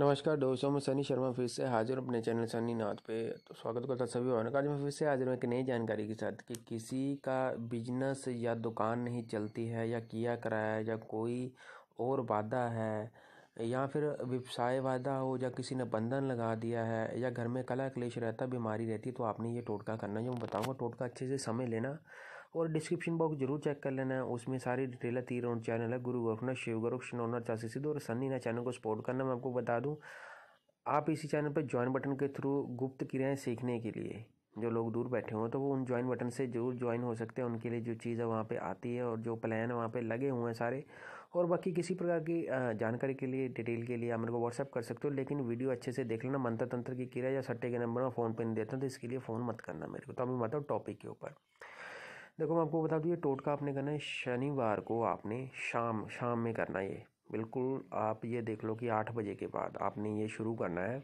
नमस्कार दोस्तों मैं सनी शर्मा फिर से हाजिर हूँ अपने चैनल सनी नाथ पे तो स्वागत करता सभी और आज मैं फिर से हाजिर हूँ एक नई जानकारी के साथ कि किसी का बिजनेस या दुकान नहीं चलती है या किया कराया या कोई और वादा है या फिर व्यवसाय वादा हो या किसी ने बंधन लगा दिया है या घर में कला क्लेश रहता बीमारी रहती तो आपने ये टोटका करना जो मैं बताऊँगा टोटका अच्छे से समय लेना और डिस्क्रिप्शन बॉक्स जरूर चेक कर लेना है उसमें सारी डिटेल है और चैनल है गुरु गोरखना शिव गोरख शिनोनर चासी सिद्धू और सन्नी ना चैनल को सपोर्ट करना मैं आपको बता दूँ आप इसी चैनल पर ज्वाइन बटन के थ्रू गुप्त क्रियाएँ सीखने के लिए जो लोग दूर बैठे हुए हैं तो वो उन ज्वाइन बटन से जरूर ज्वाइन हो सकते हैं उनके लिए जो चीज़ है वहाँ पे आती है और जो प्लान है वहाँ पे लगे हुए हैं सारे और बाकी किसी प्रकार की जानकारी के लिए डिटेल के लिए आप मेरे को व्हाट्सअप कर सकते हो लेकिन वीडियो अच्छे से देख लेना मंत्र तंत्र की क्रिया या सट्टे के नंबर में फ़ोन पे नहीं देता तो इसके लिए फ़ोन मत करना मेरे को तो अभी मतलब टॉपिक के ऊपर देखो मैं आपको बता दूँ ये टोटका आपने करना है शनिवार को आपने शाम शाम में करना ये बिल्कुल आप ये देख लो कि आठ बजे के बाद आपने ये शुरू करना है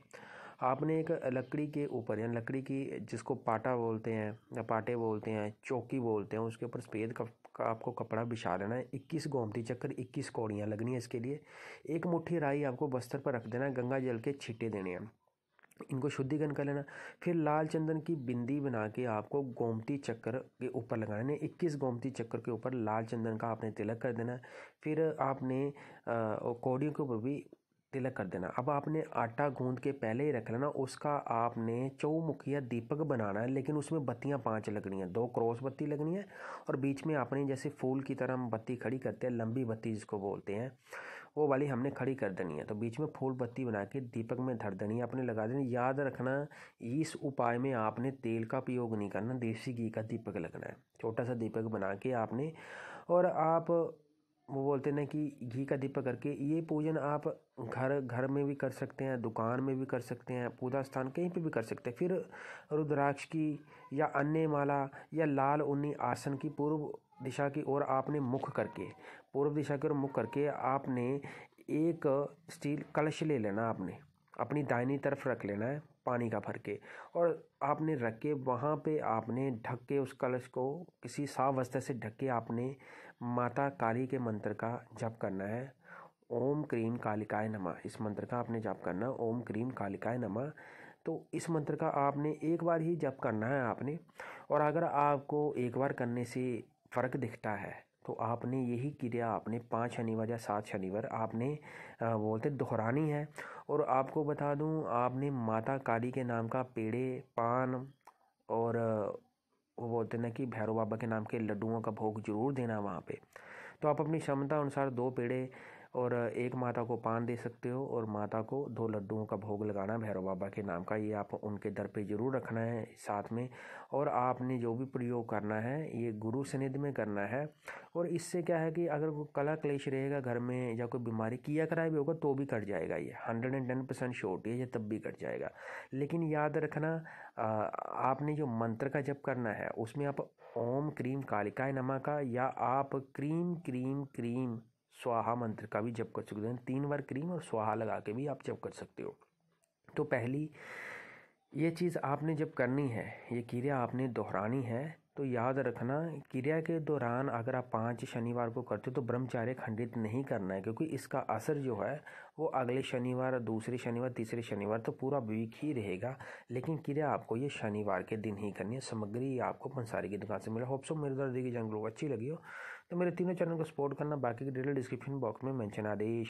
आपने एक लकड़ी के ऊपर यानी लकड़ी की जिसको पाटा बोलते हैं या पाटे बोलते हैं चौकी बोलते हैं उसके ऊपर सफ़ेद कप, का आपको कपड़ा बिछा लेना है इक्कीस गोमती चक्कर इक्कीस कौड़ियाँ लगनी है इसके लिए एक मुट्ठी राई आपको बस्तर पर रख देना है गंगा जल के छिट्टे देने हैं इनको शुद्धिकरण कर लेना फिर लाल चंदन की बिंदी बना के आपको गोमती चक्कर के ऊपर लगाना है इक्कीस गोमती चक्कर के ऊपर लाल चंदन का आपने तिलक कर देना फिर आपने कौड़ियों के ऊपर भी तिलक कर देना अब आपने आटा गूंद के पहले ही रख लेना उसका आपने चौमुखिया दीपक बनाना है लेकिन उसमें बत्तियां पांच लगनी है दो क्रॉस बत्ती लगनी है और बीच में आपने जैसे फूल की तरह हम बत्ती खड़ी करते हैं लंबी बत्ती जिसको बोलते हैं वो वाली हमने खड़ी कर देनी है तो बीच में फूल पत्ती बना के दीपक में धर देनी है अपने लगा देनी याद रखना इस उपाय में आपने तेल का प्रयोग नहीं करना देसी घी का दीपक लगना है छोटा सा दीपक बना के आपने और आप वो बोलते ना कि घी का दीपक करके ये पूजन आप घर घर में भी कर सकते हैं दुकान में भी कर सकते हैं पूजा स्थान कहीं पे भी कर सकते हैं फिर रुद्राक्ष की या अन्य माला या लाल उन्नी आसन की पूर्व दिशा की ओर आपने मुख करके पूर्व दिशा की ओर मुख करके आपने एक स्टील कलश ले लेना आपने अपनी दाहिनी तरफ रख लेना है पानी का भर के और आपने रख के वहाँ पे आपने ढक के उस कलश को किसी साफ वस्त्र से ढक के आपने माता काली के मंत्र का जप करना है ओम क्रीम कालिकाय नमा इस मंत्र का आपने जप करना ओम क्रीम कालिकाय नमा तो इस मंत्र का आपने एक बार ही जप करना है आपने और अगर आपको एक बार करने से फ़र्क दिखता है तो आपने यही क्रिया आपने पाँच शनिवार या सात शनिवार आपने बोलते दोहरानी है और आपको बता दूं आपने माता काली के नाम का पेड़े पान और वो बोलते ना कि भैरव बाबा के नाम के लड्डुओं का भोग जरूर देना वहाँ पे तो आप अपनी क्षमता अनुसार दो पेड़े और एक माता को पान दे सकते हो और माता को दो लड्डुओं का भोग लगाना भैरव बाबा के नाम का ये आप उनके दर पे ज़रूर रखना है साथ में और आपने जो भी प्रयोग करना है ये गुरु सनिध में करना है और इससे क्या है कि अगर वो कला क्लेश रहेगा घर में या कोई बीमारी किया कराए भी होगा तो भी कट जाएगा ये hundred and ten percent shot है ये तब भी कट जाएगा लेकिन याद रखना आपने जो मंत्र का जप करना है उसमें आप ओम क्रीम कालिकाय नमा का या आप क्रीम क्रीम क्रीम स्वाहा मंत्र का भी जप कर सकते हैं तीन बार क्रीम और स्वाहा लगा के भी आप जप कर सकते हो तो पहली ये चीज़ आपने जब करनी है ये क्रिया आपने दोहरानी है तो याद रखना क्रिया के दौरान अगर आप पाँच शनिवार को करते हो तो ब्रह्मचार्य खंडित नहीं करना है क्योंकि इसका असर जो है वो अगले शनिवार दूसरे शनिवार तीसरे शनिवार तो पूरा वीक ही रहेगा लेकिन क्रिया आपको ये शनिवार के दिन ही करनी है सामग्री आपको पंसारी की दुकान से मिला होप्सो सो मेरे द्वारा देखिए जानकारी अच्छी लगी हो तो मेरे तीनों चैनल को सपोर्ट करना बाकी की डिटेल डिस्क्रिप्शन बॉक्स में मैंशन आदेश